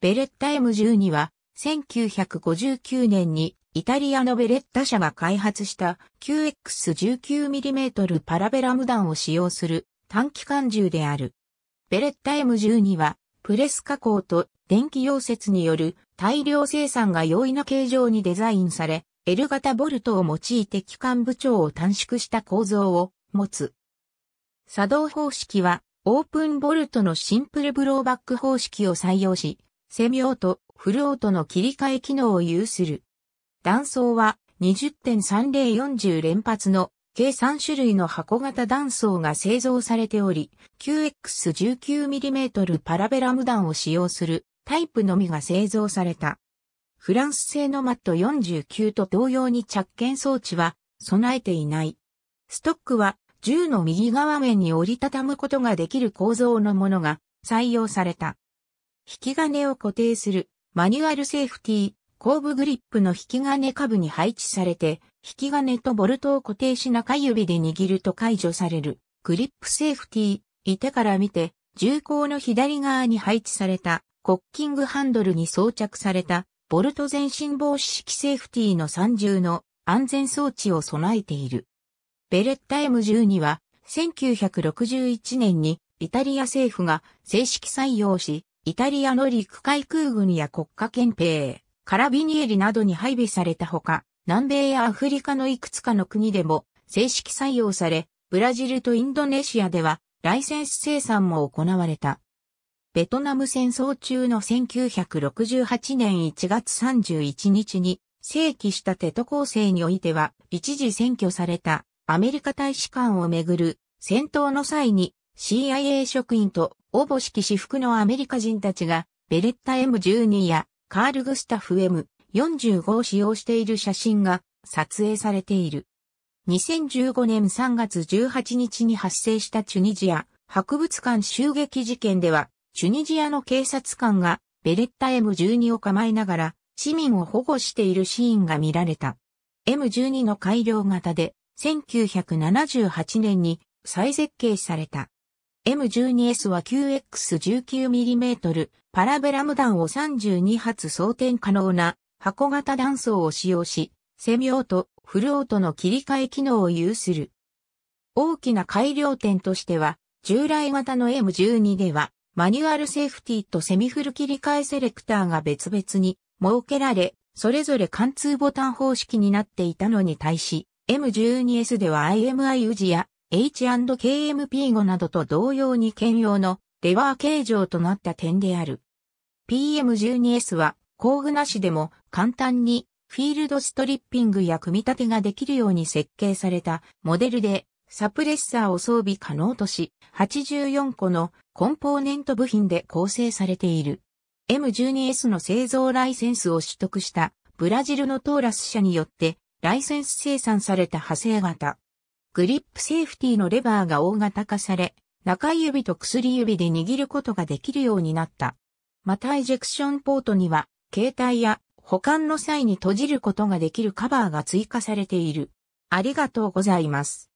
ベレッタ M12 は、1959年にイタリアのベレッタ社が開発した 9X19mm パラベラム弾を使用する短期間銃である。ベレッタ M12 は、プレス加工と電気溶接による大量生産が容易な形状にデザインされ、L 型ボルトを用いて機関部長を短縮した構造を持つ。作動方式は、オープンボルトのシンプルブローバック方式を採用し、セミオート、フルオートの切り替え機能を有する。断層は20.3040連発の計3種類の箱型断層が製造されており、9X19mm パラベラム弾を使用するタイプのみが製造された。フランス製のマット49と同様に着剣装置は備えていない。ストックは銃の右側面に折りたたむことができる構造のものが採用された。引き金を固定するマニュアルセーフティー、後部グリップの引き金下部に配置されて、引き金とボルトを固定し中指で握ると解除されるグリップセーフティー、いてから見て、銃口の左側に配置されたコッキングハンドルに装着されたボルト前進防止式セーフティーの3重の安全装置を備えている。ベレッタ M10 には1961年にイタリア政府が正式採用しイタリアの陸海空軍や国家憲兵、カラビニエリなどに配備されたほか、南米やアフリカのいくつかの国でも正式採用され、ブラジルとインドネシアではライセンス生産も行われた。ベトナム戦争中の1968年1月31日に正規したテト構成においては一時占拠されたアメリカ大使館をめぐる戦闘の際に CIA 職員と、おぼしき私服のアメリカ人たちが、ベレッタ M12 や、カール・グスタフ M45 を使用している写真が、撮影されている。2015年3月18日に発生したチュニジア博物館襲撃事件では、チュニジアの警察官がベレッタ M12 を構えながら市民を保護しているシーンが見られた。M12 の改良型で1978年に再設計された。M12S は QX19mm パラベラム弾を32発装填可能な箱型弾倉を使用し、セミオート、フルオートの切り替え機能を有する。大きな改良点としては、従来型の M12 では、マニュアルセーフティとセミフル切り替えセレクターが別々に設けられ、それぞれ貫通ボタン方式になっていたのに対し、M12S では IMI ウジや H&KMP5 などと同様に兼用のレバー形状となった点である。PM12S は工具なしでも簡単にフィールドストリッピングや組み立てができるように設計されたモデルでサプレッサーを装備可能とし84個のコンポーネント部品で構成されている。M12S の製造ライセンスを取得したブラジルのトーラス社によってライセンス生産された派生型。グリップセーフティのレバーが大型化され、中指と薬指で握ることができるようになった。またエジェクションポートには、携帯や保管の際に閉じることができるカバーが追加されている。ありがとうございます。